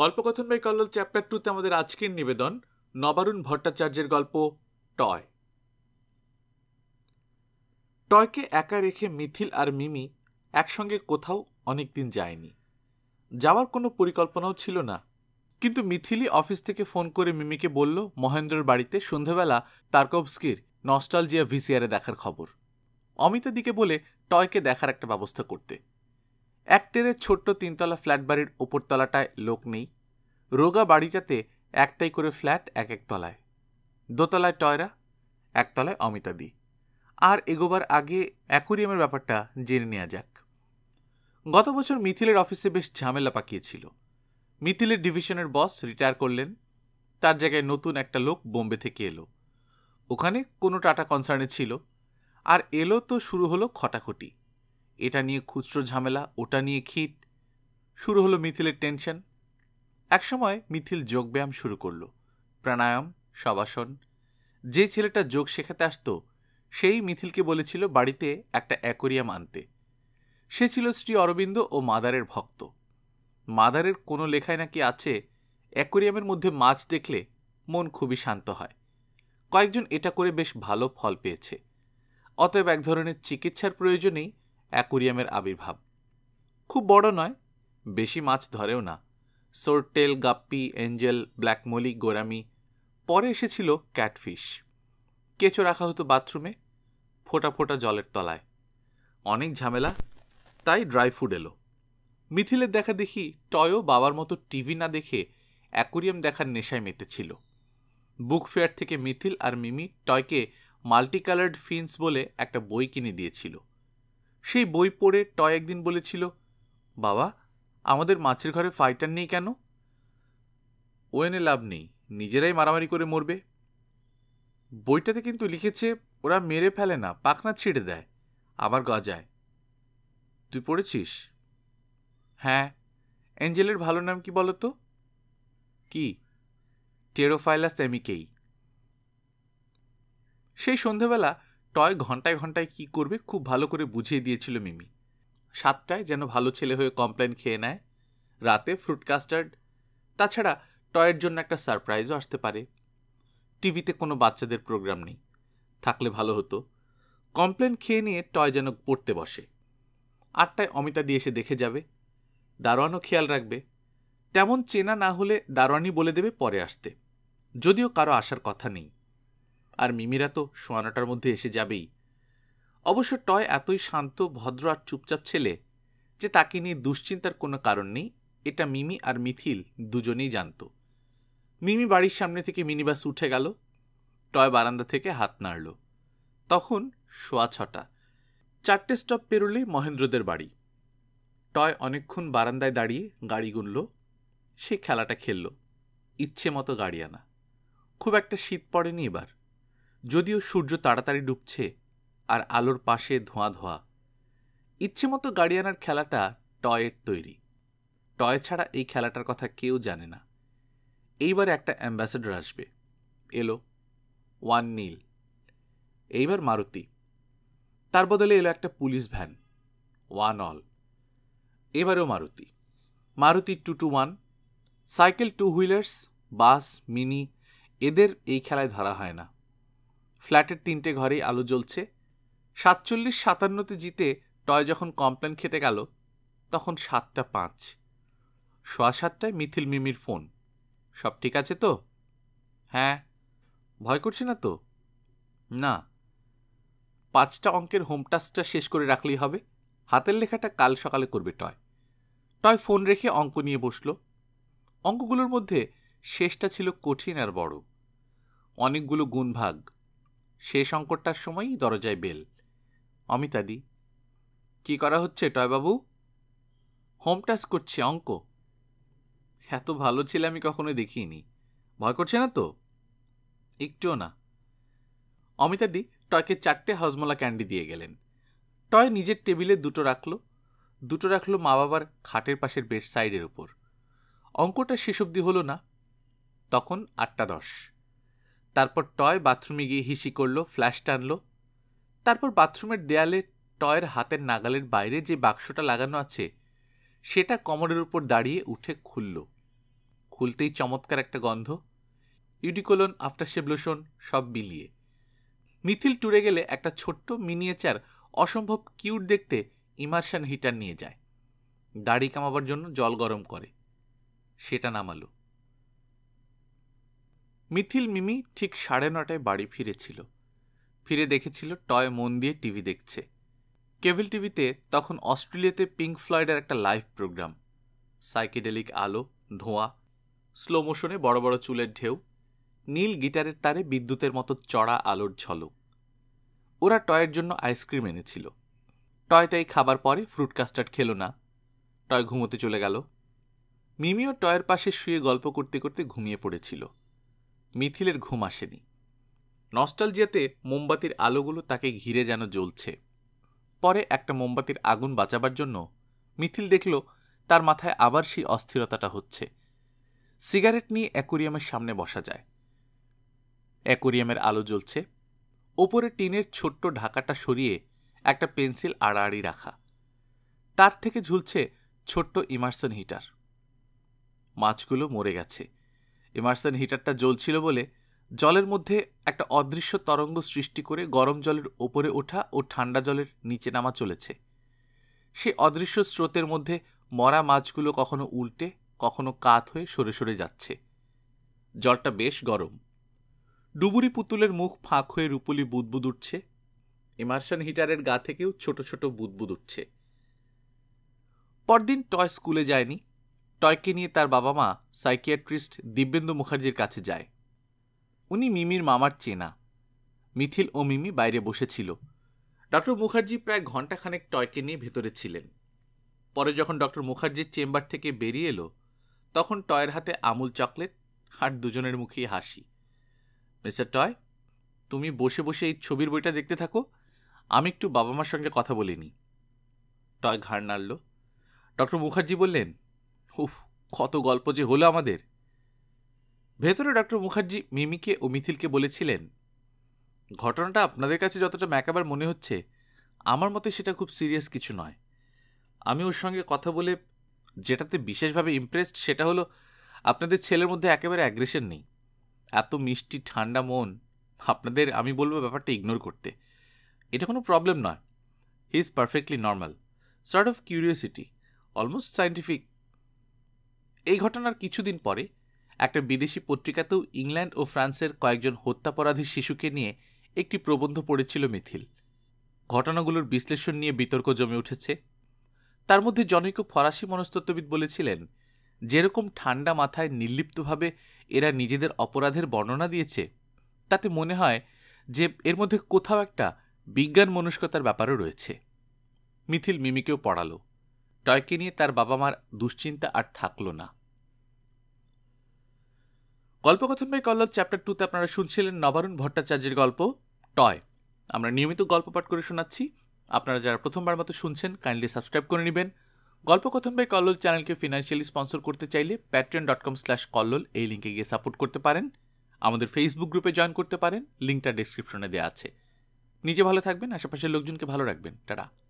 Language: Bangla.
গল্পকথন বাই কল্লোল চ্যাপ্টার টুতে আমাদের আজকের নিবেদন নবারুণ ভট্টাচার্যের গল্প টয় টয়কে একা রেখে মিথিল আর মিমি একসঙ্গে কোথাও অনেক দিন যায়নি যাওয়ার কোনো পরিকল্পনাও ছিল না কিন্তু মিথিলি অফিস থেকে ফোন করে মিমিকে বলল মহেন্দ্রর বাড়িতে সন্ধ্যাবেলা তার্কবস্কির নস্টালজিয়া ভিসিআরে দেখার খবর অমিতা দিকে বলে টয়কে দেখার একটা ব্যবস্থা করতে এক টেরের ছোট্ট তিনতলা ফ্ল্যাট বাড়ির ওপরতলাটায় লোক নেই রোগা বাড়িটাতে একটাই করে ফ্ল্যাট এক এক তলায় দোতলায় টয়রা একতলায় অমিতাদি আর এগোবার আগে অ্যাকুরিয়ামের ব্যাপারটা জেনে নেওয়া যাক গত বছর মিথিলের অফিসে বেশ ঝামেলা পাকিয়েছিল মিথিলের ডিভিশনের বস রিটায়ার করলেন তার জায়গায় নতুন একটা লোক বোম্বে থেকে এলো ওখানে কোনো টাটা কনসার্নে ছিল আর এলো তো শুরু হলো খটাখটি এটা নিয়ে খুচরো ঝামেলা ওটা নিয়ে খিট শুরু হলো মিথিলের টেনশন একসময় মিথিল যোগব্যায়াম শুরু করল প্রাণায়াম শবাসন যে ছেলেটা যোগ শেখাতে আসতো সেই মিথিলকে বলেছিল বাড়িতে একটা অ্যাকোরিয়াম আনতে সে ছিল শ্রী অরবিন্দ ও মাদারের ভক্ত মাদারের কোনো লেখায় নাকি আছে অ্যাকোরিয়ামের মধ্যে মাছ দেখলে মন খুবই শান্ত হয় কয়েকজন এটা করে বেশ ভালো ফল পেয়েছে অতএব এক ধরনের চিকিৎসার প্রয়োজনেই অ্যাকুরিয়ামের আবির্ভাব খুব বড় নয় বেশি মাছ ধরেও না সোরটেল গাপ্পি এঞ্জেল ব্ল্যাকমলি গোরামি পরে এসেছিল ক্যাটফিশ কেঁচো রাখা হতো বাথরুমে ফোটা ফোটা জলের তলায় অনেক ঝামেলা তাই ড্রাই ফুড এলো মিথিলের দেখা দেখি টয়ও বাবার মতো টিভি না দেখে অ্যাকোরিয়াম দেখার নেশায় মেতেছিল বুক ফেয়ার থেকে মিথিল আর মিমি টয়কে মাল্টিকালার্ড ফিন্স বলে একটা বই কিনে দিয়েছিল সেই বই পড়ে টয় একদিন বলেছিল বাবা আমাদের মাছের ঘরে ফাইটার নেই কেন ও এনে লাভ নেই নিজেরাই মারামারি করে মরবে বইটাতে কিন্তু লিখেছে ওরা মেরে ফেলে না পাখনা ছিঁড়ে দেয় আবার গজায় তুই পড়েছিস হ্যাঁ অ্যাঞ্জেলের ভালো নাম কি বলতো কি টেরোফাইলাস এমিকেই সেই সন্ধেবেলা টয় ঘন্টায় ঘন্টায় কি করবে খুব ভালো করে বুঝিয়ে দিয়েছিল মিমি সাতটায় যেন ভালো ছেলে হয়ে কমপ্লেন খেয়ে নেয় রাতে ফ্রুট কাস্টার্ড তাছাড়া টয়ের জন্য একটা সারপ্রাইজও আসতে পারে টিভিতে কোনো বাচ্চাদের প্রোগ্রাম নেই থাকলে ভালো হতো কমপ্লেন খেয়ে নিয়ে টয় যেন পড়তে বসে আটটায় অমিতা দিয়ে এসে দেখে যাবে দারোয়ানও খেয়াল রাখবে তেমন চেনা না হলে দারোয়ানই বলে দেবে পরে আসতে যদিও কারো আসার কথা নেই আর মিমিরা তো সোয়া মধ্যে এসে যাবেই অবশ্য টয় এতই শান্ত ভদ্র আর চুপচাপ ছেলে যে তাকে নিয়ে দুশ্চিন্তার কোনো কারণ নেই এটা মিমি আর মিথিল দুজনেই জানত মিমি বাড়ির সামনে থেকে মিনিবাস উঠে গেল টয় বারান্দা থেকে হাত নাড়ল তখন সোয়া ছটা চারটে স্টপ পেরোলেই মহেন্দ্রদের বাড়ি টয় অনেকক্ষণ বারান্দায় দাঁড়িয়ে গাড়ি গুনল সে খেলাটা খেলল ইচ্ছে মতো গাড়ি আনা খুব একটা শীত পড়েনি এবার যদিও সূর্য তাড়াতাড়ি ডুবছে আর আলোর পাশে ধোঁয়া ধোঁয়া ইচ্ছে মতো গাড়ি আনার খেলাটা টয়ের তৈরি টয় ছাড়া এই খেলাটার কথা কেউ জানে না এইবার একটা অ্যাম্বাসেডর আসবে এলো ওয়ান নীল এইবার মারুতি তার বদলে এলো একটা পুলিশ ভ্যান ওয়ান অল এবারেও Maruti Maruti two two one cycle two wheelers bus mini এদের এই খেলায় ধরা হয় না ফ্ল্যাটের তিনটে ঘরেই আলো জ্বলছে সাতচল্লিশ সাতান্নতে জিতে টয় যখন কমপ্লেন খেতে গেল তখন সাতটা পাঁচ সোয়া সাতটায় মিথিল মিমির ফোন সব ঠিক আছে তো হ্যাঁ ভয় করছে না তো না পাঁচটা অঙ্কের হোম টাস্কটা শেষ করে রাখলেই হবে হাতের লেখাটা কাল সকালে করবে টয় টয় ফোন রেখে অঙ্ক নিয়ে বসল অঙ্কগুলোর মধ্যে শেষটা ছিল কঠিন আর বড় অনেকগুলো গুণভাগ সে সংকটটার সময়ই দরজায় বেল অমিতাদি কি করা হচ্ছে টয়বাবু হোম টাস্ক করছি অঙ্ক এত ভালো ছেলে আমি কখনো দেখিনি ভয় করছে না তো একটুও না অমিতাদি টয়কে চারটে হজমলা ক্যান্ডি দিয়ে গেলেন টয় নিজের টেবিলে দুটো রাখলো দুটো রাখলো মা বাবার খাটের পাশের বেড সাইডের উপর অঙ্কটা শেষ অবধি হলো না তখন আটটা দশ তারপর টয় বাথরুমে গিয়ে হিসি করলো ফ্ল্যাশ টানলো তারপর বাথরুমের দেয়ালে টয়ের হাতের নাগালের বাইরে যে বাক্সটা লাগানো আছে সেটা কমরের উপর দাঁড়িয়ে উঠে খুলল খুলতেই চমৎকার একটা গন্ধ ইউডিকোলন আফটার লোশন সব বিলিয়ে মিথিল টুরে গেলে একটা ছোট্ট মিনিয়েচার অসম্ভব কিউট দেখতে ইমার্শন হিটার নিয়ে যায় দাড়ি কামাবার জন্য জল গরম করে সেটা নামালো মিথিল মিমি ঠিক সাড়ে নটায় বাড়ি ফিরেছিল ফিরে দেখেছিল টয় মন দিয়ে টিভি দেখছে কেবল টিভিতে তখন অস্ট্রেলিয়াতে পিঙ্ক ফ্লয়েডের একটা লাইভ প্রোগ্রাম সাইকেডেলিক আলো ধোঁয়া স্লো মোশনে বড় বড় চুলের ঢেউ নীল গিটারের তারে বিদ্যুতের মতো চড়া আলোর ঝলক ওরা টয়ের জন্য আইসক্রিম এনেছিল টয় তাই খাবার পরে ফ্রুট কাস্টার্ড খেলো না টয় ঘুমোতে চলে গেল মিমিও টয়ের পাশে শুয়ে গল্প করতে করতে ঘুমিয়ে পড়েছিল মিথিলের ঘুম আসেনি নস্টালজিয়াতে মোমবাতির আলোগুলো তাকে ঘিরে যেন জ্বলছে পরে একটা মোমবাতির আগুন বাঁচাবার জন্য মিথিল দেখল তার মাথায় আবার সেই অস্থিরতাটা হচ্ছে সিগারেট নিয়ে অ্যাকোরিয়ামের সামনে বসা যায় অ্যাকোরিয়ামের আলো জ্বলছে ওপরে টিনের ছোট্ট ঢাকাটা সরিয়ে একটা পেন্সিল আড়াআড়ি রাখা তার থেকে ঝুলছে ছোট্ট ইমার্সন হিটার মাছগুলো মরে গেছে ইমার্সন হিটারটা জ্বলছিল বলে জলের মধ্যে একটা অদৃশ্য তরঙ্গ সৃষ্টি করে গরম জলের ওপরে ওঠা ও ঠান্ডা জলের নিচে নামা চলেছে সে অদৃশ্য স্রোতের মধ্যে মরা মাছগুলো কখনো উল্টে কখনো কাত হয়ে সরে সরে যাচ্ছে জলটা বেশ গরম ডুবুরি পুতুলের মুখ ফাঁক হয়ে রুপুলি বুদবুদ উঠছে ইমার্সন হিটারের গা থেকেও ছোট ছোট বুদবুদ উঠছে পরদিন টয় স্কুলে যায়নি টয়কে নিয়ে তার বাবা মা সাইকিয়াট্রিস্ট দিব্যেন্দু মুখার্জির কাছে যায় উনি মিমির মামার চেনা মিথিল ও মিমি বাইরে বসেছিল ডক্টর মুখার্জি প্রায় ঘণ্টাখানেক টয়কে নিয়ে ভেতরে ছিলেন পরে যখন ডক্টর মুখার্জির চেম্বার থেকে বেরিয়ে এলো তখন টয়ের হাতে আমুল চকলেট আর দুজনের মুখেই হাসি মিস্টার টয় তুমি বসে বসে এই ছবির বইটা দেখতে থাকো আমি একটু বাবা মার সঙ্গে কথা বলিনি টয় ঘাড় নাড়ল ডক্টর মুখার্জি বললেন উফ কত গল্প যে হলো আমাদের ভেতরে ডক্টর মুখার্জি মিমিকে ও মিথিলকে বলেছিলেন ঘটনাটা আপনাদের কাছে যতটা ম্যাকাবার মনে হচ্ছে আমার মতে সেটা খুব সিরিয়াস কিছু নয় আমি ওর সঙ্গে কথা বলে যেটাতে বিশেষভাবে ইমপ্রেসড সেটা হলো আপনাদের ছেলের মধ্যে একেবারে অ্যাগ্রেশন নেই এত মিষ্টি ঠান্ডা মন আপনাদের আমি বলবো ব্যাপারটা ইগনোর করতে এটা কোনো প্রবলেম নয় he is perfectly normal sort of curiosity almost scientific এই ঘটনার কিছুদিন পরে একটা বিদেশি পত্রিকাতেও ইংল্যান্ড ও ফ্রান্সের কয়েকজন হত্যাপরাধী শিশুকে নিয়ে একটি প্রবন্ধ পড়েছিল মিথিল ঘটনাগুলোর বিশ্লেষণ নিয়ে বিতর্ক জমে উঠেছে তার মধ্যে জনৈক ফরাসি মনস্তত্ত্ববিদ বলেছিলেন যেরকম ঠান্ডা মাথায় নির্লিপ্তভাবে এরা নিজেদের অপরাধের বর্ণনা দিয়েছে তাতে মনে হয় যে এর মধ্যে কোথাও একটা বিজ্ঞান মনস্কতার ব্যাপারও রয়েছে মিথিল মিমিকেও পড়ালো টয়কে নিয়ে তার বাবা মার দুশ্চিন্তা আর থাকলো না গল্পকথন ভাই কল্লোল চ্যাপ্টার টুতে আপনারা শুনছিলেন নবারুণ ভট্টাচার্যের গল্প টয় আমরা নিয়মিত গল্প পাঠ করে শোনাচ্ছি আপনারা যারা প্রথমবার মতো শুনছেন কাইন্ডলি সাবস্ক্রাইব করে নেবেন গল্পকথন ভাই কল্লোল চ্যানেলকে ফিনান্সিয়ালি স্পন্সর করতে চাইলে Patreon dot com slash Kallol এই লিঙ্কে গিয়ে সাপোর্ট করতে পারেন আমাদের ফেসবুক গ্রুপে জয়েন করতে পারেন লিঙ্কটা ডিসক্রিপশনে দেওয়া আছে নিজে ভালো থাকবেন আশেপাশের লোকজনকে ভালো রাখবেন টাটা